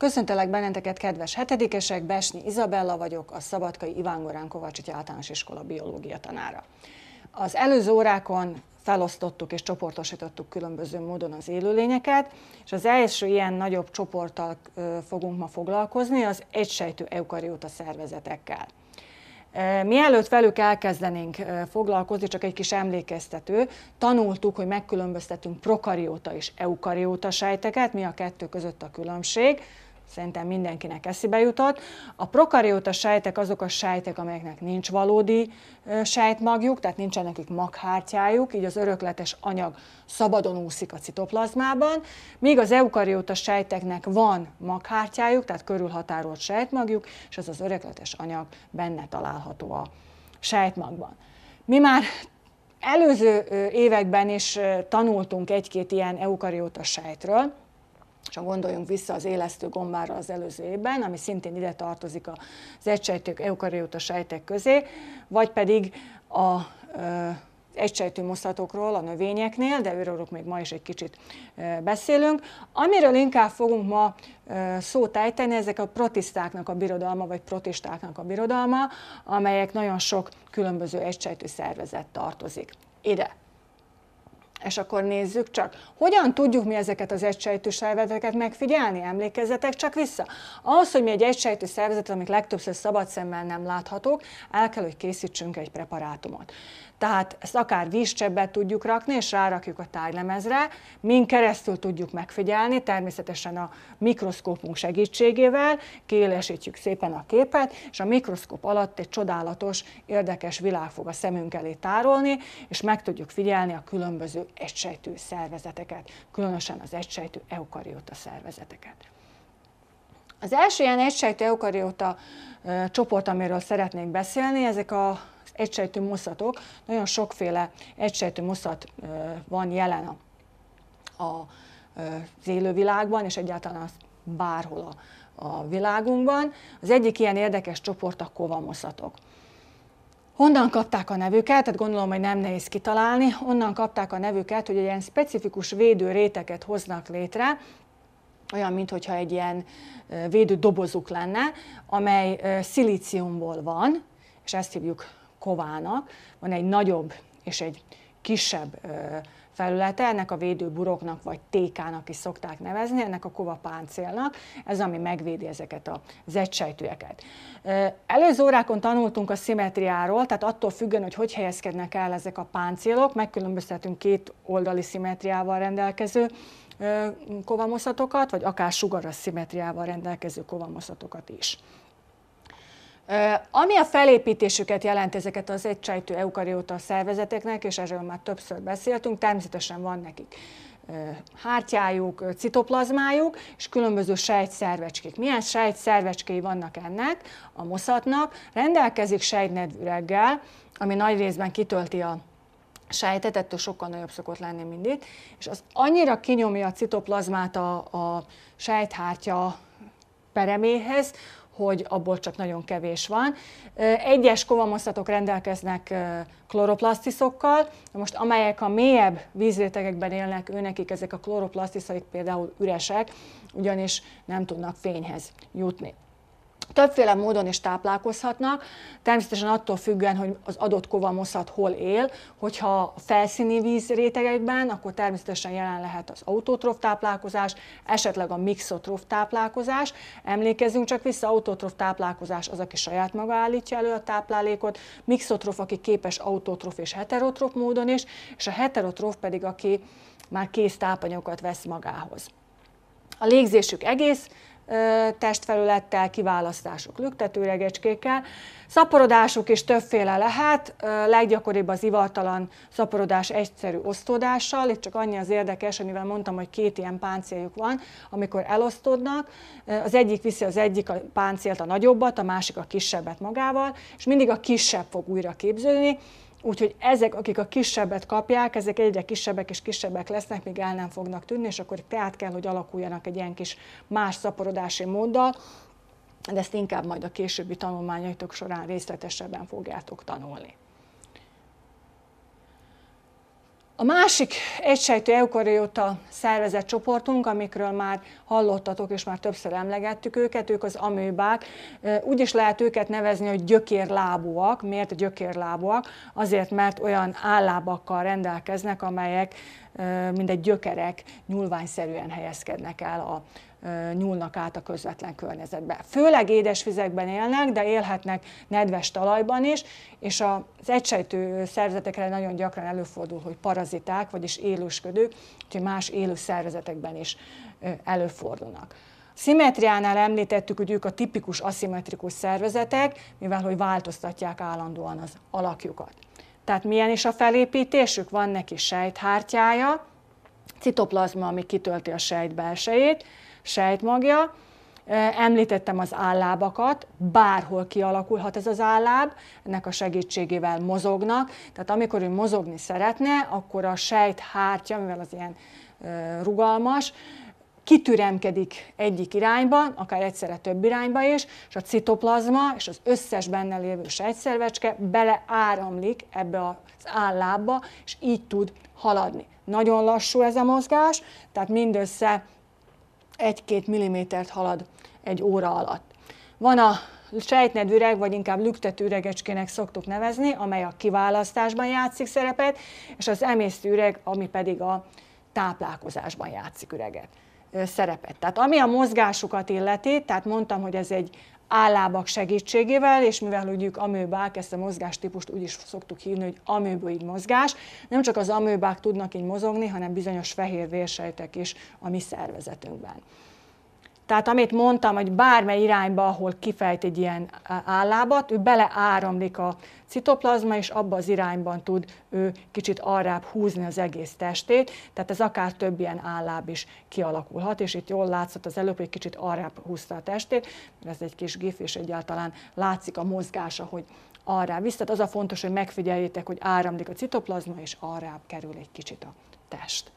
Köszöntelek benneteket, kedves hetedikesek, Besnyi Izabella vagyok, a Szabadkai Iván Gorán Kovácsitya Általános Iskola biológia tanára. Az előző órákon felosztottuk és csoportosítottuk különböző módon az élőlényeket, és az első ilyen nagyobb csoporttal fogunk ma foglalkozni, az egysejtű eukarióta szervezetekkel. Mielőtt velük elkezdenénk foglalkozni, csak egy kis emlékeztető, tanultuk, hogy megkülönböztetünk prokarióta és eukarióta sejteket, mi a kettő között a különbség szerintem mindenkinek eszibe jutott. A prokarióta sejtek azok a sejtek, amelyeknek nincs valódi sejtmagjuk, tehát nincsen nekik maghártyájuk, így az örökletes anyag szabadon úszik a citoplazmában, míg az eukarióta sejteknek van maghártyájuk, tehát körülhatárolt sejtmagjuk, és az az örökletes anyag benne található a sejtmagban. Mi már előző években is tanultunk egy-két ilyen eukarióta sejtről, csak gondoljunk vissza az élesztő gombára az előző évben, ami szintén ide tartozik az egysejtők, eukarióta sejtek közé, vagy pedig a ö, egysejtű moszatokról a növényeknél, de őről még ma is egy kicsit beszélünk. Amiről inkább fogunk ma szót ejteni, ezek a protisztáknak a birodalma, vagy protistáknak a birodalma, amelyek nagyon sok különböző egysejtű szervezet tartozik. Ide és akkor nézzük csak, hogyan tudjuk mi ezeket az egysejtű szervezeteket megfigyelni? Emlékezzetek csak vissza. Ahhoz, hogy mi egy egysejtű szervezet, amik legtöbbször szabad szemmel nem láthatók, el kell, hogy készítsünk egy preparátumot tehát ezt akár vízcsebbet tudjuk rakni, és rárakjuk a tájlemezre, min keresztül tudjuk megfigyelni, természetesen a mikroszkópunk segítségével, kiélesítjük szépen a képet, és a mikroszkóp alatt egy csodálatos, érdekes világ fog a szemünk elé tárolni, és meg tudjuk figyelni a különböző egysejtű szervezeteket, különösen az egysejtű eukariota szervezeteket. Az első ilyen egysejtű eukarióta csoport, amiről szeretnék beszélni, ezek a egysejtű muszatok, nagyon sokféle egysejtű muszat van jelen a, a, az élővilágban, és egyáltalán az bárhol a, a világunkban. Az egyik ilyen érdekes csoport a kovamoszatok. Honnan kapták a nevüket, tehát gondolom, hogy nem nehéz kitalálni, onnan kapták a nevüket, hogy egy ilyen specifikus védő réteget hoznak létre, olyan, mintha egy ilyen védő dobozuk lenne, amely szilíciumból van, és ezt hívjuk kovának. Van egy nagyobb és egy kisebb felülete, ennek a buroknak vagy tékának is szokták nevezni, ennek a kova páncélnak, ez ami megvédi ezeket a egysejtűeket. Előző órákon tanultunk a szimetriáról, tehát attól függően, hogy hogy helyezkednek el ezek a páncélok, megkülönböztetünk két oldali szimetriával rendelkező kovamoszatokat, vagy akár sugaras szimmetriával rendelkező kovamoszatokat is. Ami a felépítésüket jelent ezeket az egysejtű eukarióta szervezeteknek, és erről már többször beszéltünk, természetesen van nekik hártyájuk, citoplazmájuk, és különböző sejtszervecskék. Milyen sejtszervecskéi vannak ennek, a moszatnak? Rendelkezik sejtnedvüreggel, ami nagy részben kitölti a sejtet, ettől sokkal nagyobb szokott lenni mindig, és az annyira kinyomja a citoplazmát a, a sejthártya pereméhez, hogy abból csak nagyon kevés van. Egyes kovamosztatok rendelkeznek kloroplasztiszokkal, most amelyek a mélyebb vízrétegekben élnek, őnekik ezek a kloroplasztiszaik például üresek, ugyanis nem tudnak fényhez jutni. Többféle módon is táplálkozhatnak, természetesen attól függően, hogy az adott kovamoszat hol él, hogyha felszíni víz rétegekben, akkor természetesen jelen lehet az autotrof táplálkozás, esetleg a mixotrof táplálkozás. Emlékezzünk csak vissza, autotrof táplálkozás az, aki saját maga állítja elő a táplálékot, mixotrof aki képes autotrof és heterotrof módon is, és a heterotrof pedig, aki már kész tápanyagokat vesz magához. A légzésük egész testfelülettel, kiválasztások lüktetőregecskékkel. Szaporodásuk is többféle lehet, leggyakoribb az ivartalan szaporodás egyszerű osztódással, itt csak annyi az érdekes, amivel mondtam, hogy két ilyen páncéljuk van, amikor elosztódnak, az egyik viszi az egyik a páncélt a nagyobbat, a másik a kisebbet magával, és mindig a kisebb fog újra képződni, Úgyhogy ezek, akik a kisebbet kapják, ezek egyre kisebbek és kisebbek lesznek, míg el nem fognak tűnni, és akkor tehát kell, hogy alakuljanak egy ilyen kis más szaporodási móddal, de ezt inkább majd a későbbi tanulmányaitok során részletesebben fogjátok tanulni. A másik egysejtű eukarióta szervezett csoportunk, amikről már hallottatok és már többször emlegettük őket, ők az amőbák. Úgy is lehet őket nevezni, hogy gyökérlábúak. Miért gyökérlábúak? Azért, mert olyan állábakkal rendelkeznek, amelyek mindegy gyökerek nyúlványszerűen helyezkednek el a nyúlnak át a közvetlen környezetbe. Főleg édesvizekben élnek, de élhetnek nedves talajban is, és az egysejtő szervezetekre nagyon gyakran előfordul, hogy paraziták, vagyis élősködők, úgyhogy más élő szervezetekben is előfordulnak. Szimetriánál említettük, hogy ők a tipikus aszimmetrikus szervezetek, mivel hogy változtatják állandóan az alakjukat. Tehát milyen is a felépítésük? Van neki sejthártyája, citoplazma, ami kitölti a sejt belsejét, sejtmagja, Említettem az állábakat, bárhol kialakulhat ez az álláb, ennek a segítségével mozognak, tehát amikor ő mozogni szeretne, akkor a sejt hártya, mivel az ilyen rugalmas, kitüremkedik egyik irányban, akár egyszerre több irányba is, és a citoplazma és az összes benne lévő sejtszervecske beleáramlik ebbe az állába, és így tud haladni. Nagyon lassú ez a mozgás, tehát mindössze 1-2 millimétert halad egy óra alatt. Van a sejtnedvüreg, vagy inkább lüktető üregecskének szoktuk nevezni, amely a kiválasztásban játszik szerepet, és az emésztő üreg, ami pedig a táplálkozásban játszik üreget szerepet. Tehát ami a mozgásukat illeti, tehát mondtam, hogy ez egy állábak segítségével, és mivel hogy amőbák, ezt a mozgástípust úgy is szoktuk hívni, hogy amőbőig mozgás, nem csak az amőbák tudnak így mozogni, hanem bizonyos fehér vérsejtek is a mi szervezetünkben. Tehát amit mondtam, hogy bármely irányba, ahol kifejt egy ilyen állábat, ő beleáramlik a citoplazma, és abba az irányban tud ő kicsit arrább húzni az egész testét, tehát ez akár több ilyen álláb is kialakulhat, és itt jól látszott az előbb, hogy kicsit arrább húzta a testét, ez egy kis gif, és egyáltalán látszik a mozgása, hogy arra vissza. az a fontos, hogy megfigyeljétek, hogy áramlik a citoplazma, és arrább kerül egy kicsit a test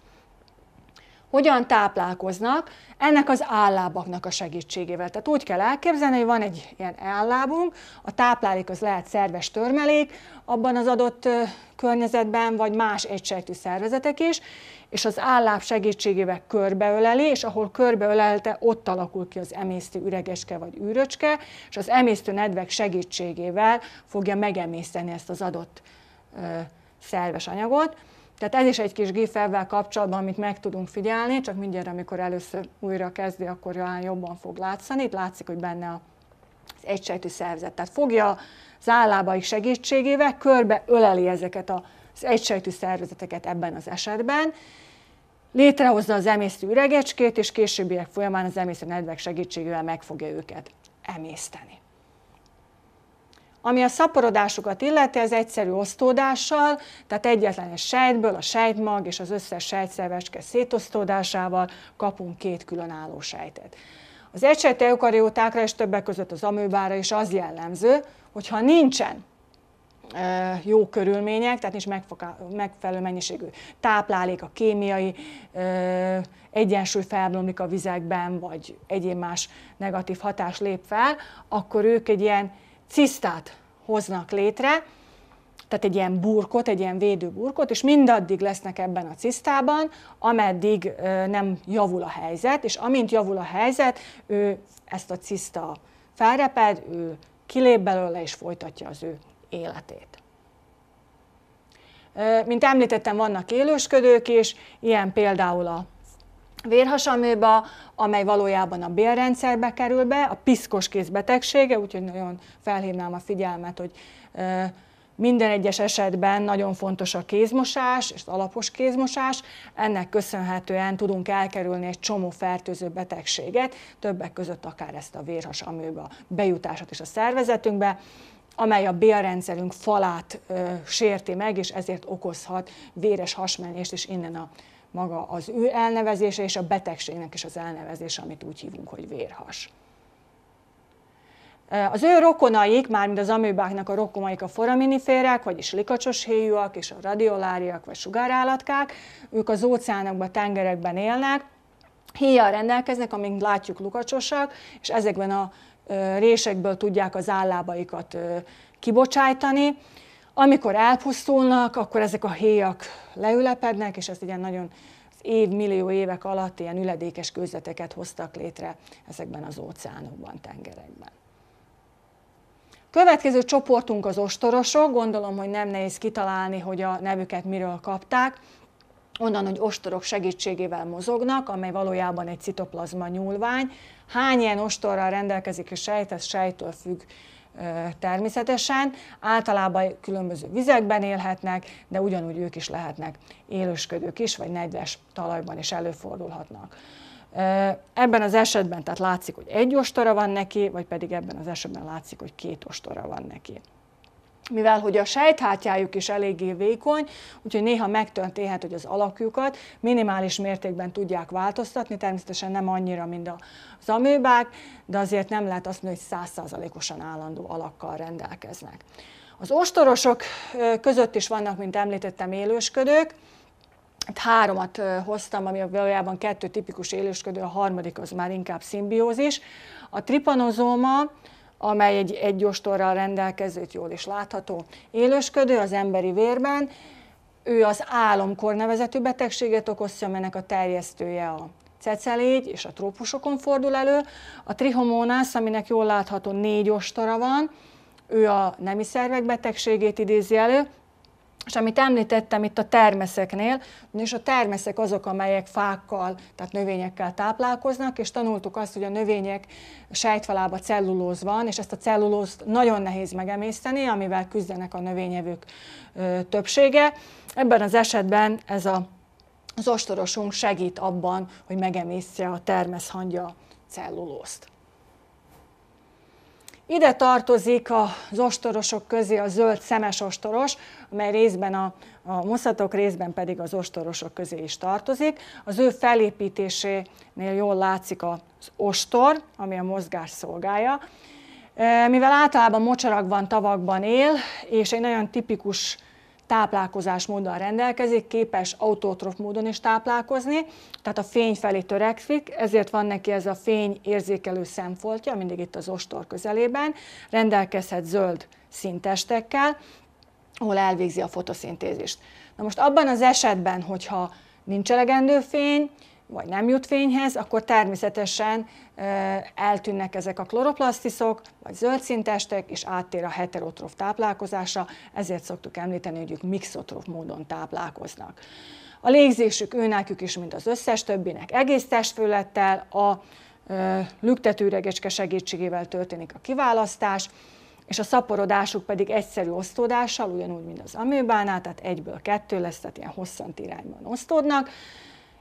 hogyan táplálkoznak ennek az állábaknak a segítségével. Tehát úgy kell elképzelni, hogy van egy ilyen állábunk, a táplálék az lehet szerves törmelék, abban az adott környezetben, vagy más egysejtű szervezetek is, és az álláb segítségével körbeöleli, és ahol körbeölelte, ott alakul ki az emésztő üregeske vagy űröcske, és az emésztő nedvek segítségével fogja megemészteni ezt az adott ö, szerves anyagot. Tehát ez is egy kis gif kapcsolatban, amit meg tudunk figyelni, csak mindjárt, amikor először újra kezdi, akkor talán jobban fog látszani. Itt látszik, hogy benne az egysejtű szervezet. Tehát fogja az állábaik segítségével, körbe öleli ezeket az egysejtű szervezeteket ebben az esetben, létrehozza az emésztő üregecskét, és későbbiek folyamán az emésztő nedvek segítségével meg fogja őket emészteni. Ami a szaporodásukat illeti, az egyszerű osztódással, tehát egyetlen egy sejtből, a sejtmag és az összes sejtszerveske szétosztódásával kapunk két különálló sejtet. Az egysejt eukariótákra és többek között az amőbára is az jellemző, hogyha nincsen e, jó körülmények, tehát nincs megfelelő mennyiségű táplálék, a kémiai e, egyensúly felbomlik a vizekben, vagy egyéb más negatív hatás lép fel, akkor ők egy ilyen cisztát hoznak létre, tehát egy ilyen burkot, egy ilyen védőburkot, és mindaddig lesznek ebben a cisztában, ameddig nem javul a helyzet, és amint javul a helyzet, ő ezt a ciszta felreped, ő kilép belőle és folytatja az ő életét. Mint említettem, vannak élősködők is, ilyen például a vérhasaműba, amely valójában a bélrendszerbe kerül be, a piszkos kéz betegsége, úgyhogy nagyon felhívnám a figyelmet, hogy minden egyes esetben nagyon fontos a kézmosás és az alapos kézmosás. Ennek köszönhetően tudunk elkerülni egy csomó fertőző betegséget, többek között akár ezt a vérhas bejutását is a szervezetünkbe, amely a bélrendszerünk falát ö, sérti meg, és ezért okozhat véres hasmenést, és innen a maga az ő elnevezése és a betegségnek is az elnevezése, amit úgy hívunk, hogy vérhas. Az ő rokonaik, mármint az amőbáknak a rokonaik a foraminiférek, vagyis likacsos héjúak és a radioláriak vagy sugárállatkák, ők az óceánokban, tengerekben élnek, héjjal rendelkeznek, amint látjuk lukacsosak, és ezekben a résekből tudják az állábaikat kibocsájtani, amikor elpusztulnak, akkor ezek a héjak leülepednek, és ez ilyen nagyon évmillió évek alatt ilyen üledékes kőzeteket hoztak létre ezekben az óceánokban, tengerekben. Következő csoportunk az ostorosok, gondolom, hogy nem nehéz kitalálni, hogy a nevüket miről kapták. Onnan, hogy ostorok segítségével mozognak, amely valójában egy citoplazma nyúlvány. Hány ilyen ostorral rendelkezik a sejt, ez sejtől függ, természetesen. Általában különböző vizekben élhetnek, de ugyanúgy ők is lehetnek élősködők is, vagy nedves talajban is előfordulhatnak. Ebben az esetben tehát látszik, hogy egy ostora van neki, vagy pedig ebben az esetben látszik, hogy két ostora van neki mivel hogy a sejthártyájuk is eléggé vékony, úgyhogy néha megtörténhet, hogy az alakjukat minimális mértékben tudják változtatni, természetesen nem annyira, mint a amőbák, de azért nem lehet azt mondani, hogy százszázalékosan állandó alakkal rendelkeznek. Az ostorosok között is vannak, mint említettem, élősködők, hát Háromat hoztam, ami valójában kettő tipikus élősködő, a harmadik az már inkább szimbiózis. A tripanozóma amely egy, egy ostorral rendelkezőt jól is látható élősködő az emberi vérben, ő az álomkor nevezetű betegséget okozja, amelynek a terjesztője a cecelégy és a trópusokon fordul elő. A trihomónász, aminek jól látható négy ostora van, ő a nemi szervek betegségét idézi elő, és amit említettem itt a termeszeknél, és a termeszek azok, amelyek fákkal, tehát növényekkel táplálkoznak, és tanultuk azt, hogy a növények sejtfalába cellulóz van, és ezt a cellulózt nagyon nehéz megemészteni, amivel küzdenek a növényevők ö, többsége. Ebben az esetben ez a, az ostorosunk segít abban, hogy megemészse a termeszhangja cellulózt. Ide tartozik az ostorosok közé a zöld szemes ostoros, amely részben a, a moszatok, részben pedig az ostorosok közé is tartozik. Az ő felépítésénél jól látszik az ostor, ami a mozgás szolgálja. E, mivel általában mocsarakban, tavakban él, és egy nagyon tipikus táplálkozásmóddal rendelkezik, képes autotrof módon is táplálkozni, tehát a fény felé törekszik, ezért van neki ez a fény érzékelő szemfoltja, mindig itt az ostor közelében, rendelkezhet zöld szintestekkel, ahol elvégzi a fotoszintézist. Na most abban az esetben, hogyha nincs elegendő fény, vagy nem jut fényhez, akkor természetesen eltűnnek ezek a kloroplasztiszok, vagy zöldszíntestek, és áttér a heterotrof táplálkozásra, ezért szoktuk említeni, hogy ők mixotrof módon táplálkoznak. A légzésük, őnekük is, mint az összes többinek, egész testfőlettel, a lüktetőregecske segítségével történik a kiválasztás, és a szaporodásuk pedig egyszerű osztódással, ugyanúgy, mint az amőbánál, tehát egyből kettő lesz, tehát ilyen hosszant irányban osztódnak,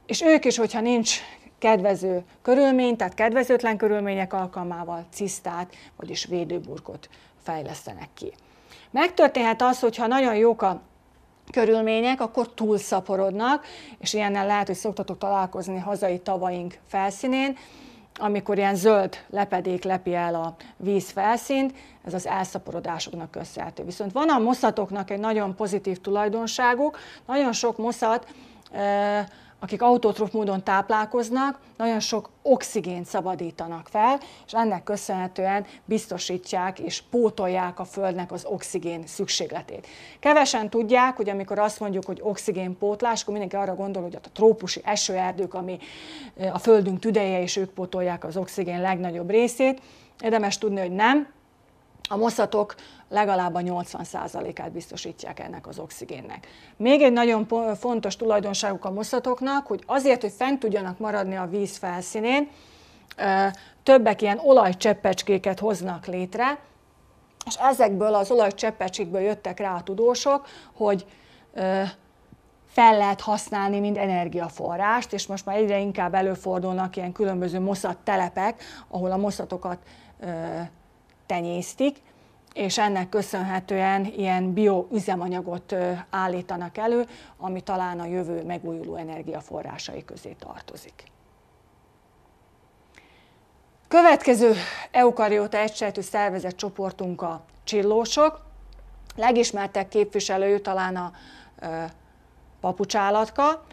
és ők is, hogyha nincs kedvező körülmény, tehát kedvezőtlen körülmények alkalmával cisztát, vagyis védőburkot fejlesztenek ki. Megtörténhet az, hogyha nagyon jók a körülmények, akkor túlszaporodnak, és ilyennel lehet, hogy szoktatok találkozni hazai tavaink felszínén, amikor ilyen zöld lepedék lepi el a víz felszínt, ez az elszaporodásoknak köszönhető. Viszont van a moszatoknak egy nagyon pozitív tulajdonságuk, nagyon sok moszat eh, akik autotróf módon táplálkoznak, nagyon sok oxigént szabadítanak fel, és ennek köszönhetően biztosítják és pótolják a Földnek az oxigén szükségletét. Kevesen tudják, hogy amikor azt mondjuk, hogy oxigénpótlás, akkor mindenki arra gondol, hogy a trópusi esőerdők, ami a Földünk tüdeje, és ők pótolják az oxigén legnagyobb részét. Érdemes tudni, hogy nem, a moszatok legalább a 80%-át biztosítják ennek az oxigénnek. Még egy nagyon fontos tulajdonságuk a moszatoknak, hogy azért, hogy fent tudjanak maradni a víz felszínén, többek ilyen olajcseppecskéket hoznak létre, és ezekből az olajcseppecsikből jöttek rá a tudósok, hogy fel lehet használni, mint energiaforrást, és most már egyre inkább előfordulnak ilyen különböző moszat telepek, ahol a moszatokat tenyésztik, és ennek köszönhetően ilyen bioüzemanyagot állítanak elő, ami talán a jövő megújuló energiaforrásai közé tartozik. Következő eukarióta egysejtű szervezet csoportunk a csillósok. Legismertebb képviselőjük talán a papucsállatka,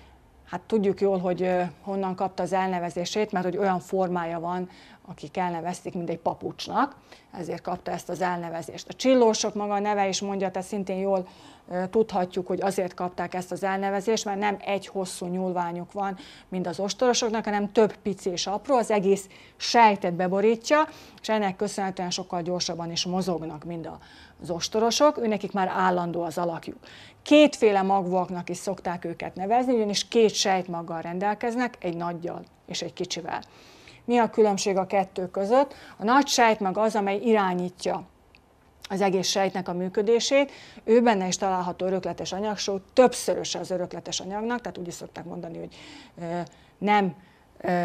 hát tudjuk jól, hogy honnan kapta az elnevezését, mert hogy olyan formája van, akik elnevezték, mint egy papucsnak, ezért kapta ezt az elnevezést. A csillósok maga a neve is mondja, tehát szintén jól tudhatjuk, hogy azért kapták ezt az elnevezést, mert nem egy hosszú nyúlványuk van, mint az ostorosoknak, hanem több pici és apró, az egész sejtet beborítja, és ennek köszönhetően sokkal gyorsabban is mozognak, mint a az ostorosok, őnekik már állandó az alakjuk. Kétféle magvaknak is szokták őket nevezni, ugyanis két sejtmaggal rendelkeznek, egy nagyjal és egy kicsivel. Mi a különbség a kettő között? A nagy sejtmag az, amely irányítja az egész sejtnek a működését, ő benne is található örökletes anyagsó, többszöröse az örökletes anyagnak, tehát úgy is szokták mondani, hogy nem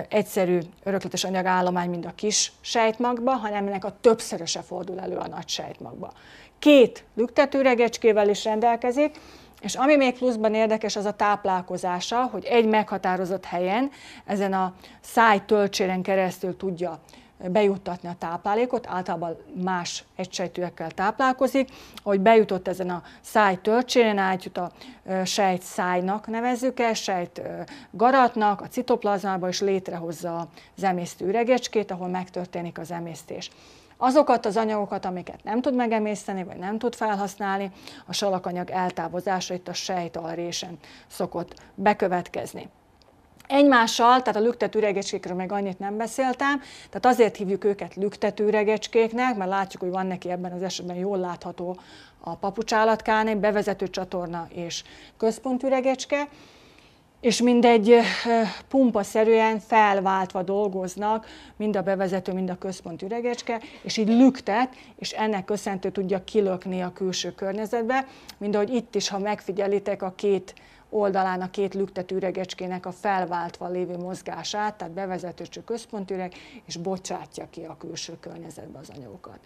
egyszerű örökletes anyagállomány, mint a kis sejtmagba, hanem ennek a többszöröse fordul elő a nagy sejtmagba két lüktetőregecskével is rendelkezik, és ami még pluszban érdekes, az a táplálkozása, hogy egy meghatározott helyen, ezen a szájtölcséren keresztül tudja bejuttatni a táplálékot, általában más egysejtűekkel táplálkozik, hogy bejutott ezen a száj töltséren, átjut a sejt szájnak nevezzük el, sejt garatnak, a citoplazmába is létrehozza az emésztő üregecskét, ahol megtörténik az emésztés azokat az anyagokat, amiket nem tud megemészteni, vagy nem tud felhasználni, a salakanyag eltávozása itt a sejtalrésen szokott bekövetkezni. Egymással, tehát a lüktető üregecskékről még annyit nem beszéltem, tehát azért hívjuk őket lüktető üregecskéknek, mert látjuk, hogy van neki ebben az esetben jól látható a papucsállatkán, egy bevezető csatorna és üregecske és mindegy eh, pumpaszerűen felváltva dolgoznak, mind a bevezető, mind a központ üregecske, és így lüktet, és ennek köszöntő tudja kilökni a külső környezetbe, mind ahogy itt is, ha megfigyelitek a két oldalán a két lüktet üregecskének a felváltva lévő mozgását, tehát bevezető központüreg, és bocsátja ki a külső környezetbe az anyagokat.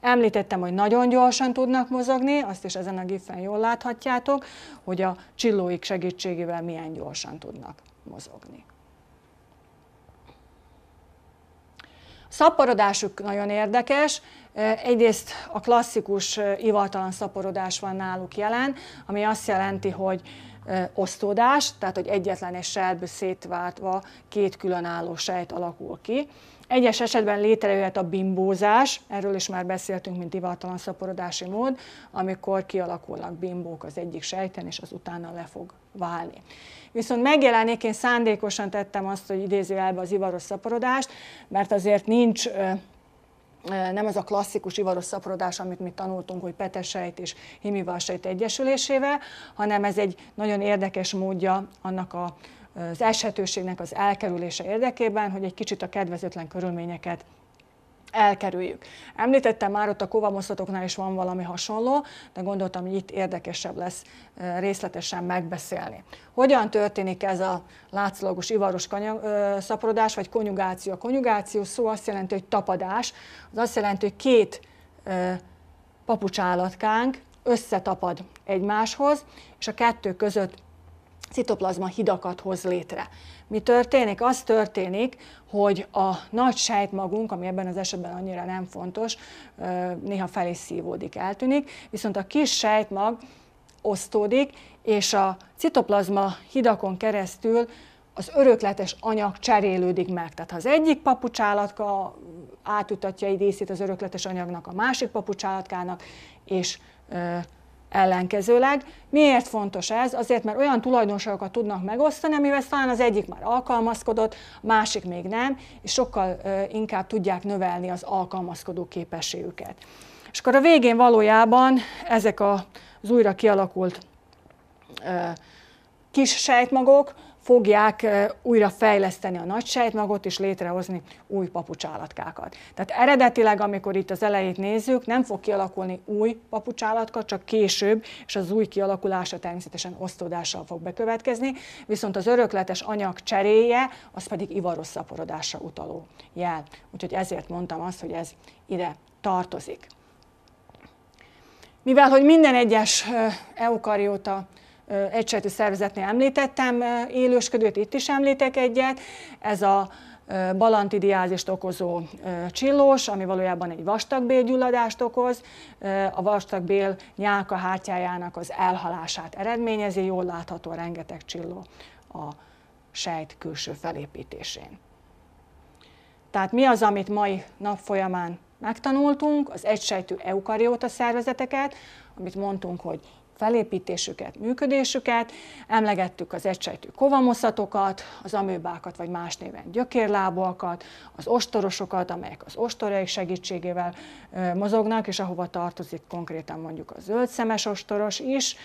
Említettem, hogy nagyon gyorsan tudnak mozogni, azt is ezen a gifen jól láthatjátok, hogy a csillóik segítségével milyen gyorsan tudnak mozogni. Szaporodásuk nagyon érdekes, Egyrészt a klasszikus ivartalan szaporodás van náluk jelen, ami azt jelenti, hogy osztódás, tehát hogy egyetlen és sejtből szétváltva két különálló sejt alakul ki. Egyes esetben létrejöhet a bimbózás, erről is már beszéltünk, mint divatalan szaporodási mód, amikor kialakulnak bimbók az egyik sejten, és az utána le fog válni. Viszont megjelenik, én szándékosan tettem azt, hogy be az ivaros szaporodást, mert azért nincs nem az a klasszikus ivaros szaporodás, amit mi tanultunk, hogy petesejt és himivarsejt egyesülésével, hanem ez egy nagyon érdekes módja annak a az eshetőségnek az elkerülése érdekében, hogy egy kicsit a kedvezőtlen körülményeket elkerüljük. Említettem már ott a kovamoszlatoknál is van valami hasonló, de gondoltam, hogy itt érdekesebb lesz részletesen megbeszélni. Hogyan történik ez a látszólagos ivaros kanyag, ö, szaporodás, vagy konjugáció? A konjugáció szó azt jelenti, hogy tapadás, az azt jelenti, hogy két ö, papucsállatkánk összetapad egymáshoz, és a kettő között citoplazma hidakat hoz létre. Mi történik? Az történik, hogy a nagy sejtmagunk, ami ebben az esetben annyira nem fontos, néha felé szívódik, eltűnik, viszont a kis sejtmag osztódik, és a citoplazma hidakon keresztül az örökletes anyag cserélődik meg. Tehát ha az egyik papucsállatka átutatja egy részét az örökletes anyagnak a másik papucsállatkának, és Ellenkezőleg miért fontos ez? Azért, mert olyan tulajdonságokat tudnak megosztani, amivel talán az egyik már alkalmazkodott, másik még nem, és sokkal inkább tudják növelni az alkalmazkodó képességüket. És akkor a végén valójában ezek az újra kialakult kis sejtmagok, fogják újra fejleszteni a nagy sejtmagot és létrehozni új papucsállatkákat. Tehát eredetileg, amikor itt az elejét nézzük, nem fog kialakulni új papucsállatka, csak később, és az új kialakulása természetesen osztódással fog bekövetkezni, viszont az örökletes anyag cseréje, az pedig ivaros szaporodásra utaló jel. Úgyhogy ezért mondtam azt, hogy ez ide tartozik. Mivel, hogy minden egyes eukarióta egysejtű szervezetnél említettem élősködőt, itt is említek egyet, ez a balantidiázist okozó csillós, ami valójában egy vastagbélgyulladást okoz, a vastagbél nyálka hátjájának az elhalását eredményezi, jól látható rengeteg csilló a sejt külső felépítésén. Tehát mi az, amit mai nap folyamán megtanultunk, az egysejtű eukarióta szervezeteket, amit mondtunk, hogy felépítésüket, működésüket, emlegettük az egysejtű kovamoszatokat, az amőbákat vagy más néven gyökérlábúakat, az ostorosokat, amelyek az ostorjaik segítségével mozognak, és ahova tartozik konkrétan mondjuk a zöldszemes ostoros is,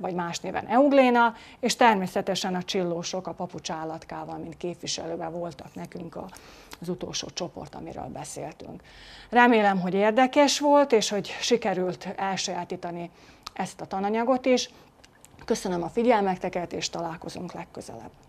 vagy más néven eugléna, és természetesen a csillósok a papucsállatkával, mint képviselőben voltak nekünk a, az utolsó csoport, amiről beszéltünk. Remélem, hogy érdekes volt, és hogy sikerült elsajátítani ezt a tananyagot is. Köszönöm a figyelmeteket, és találkozunk legközelebb.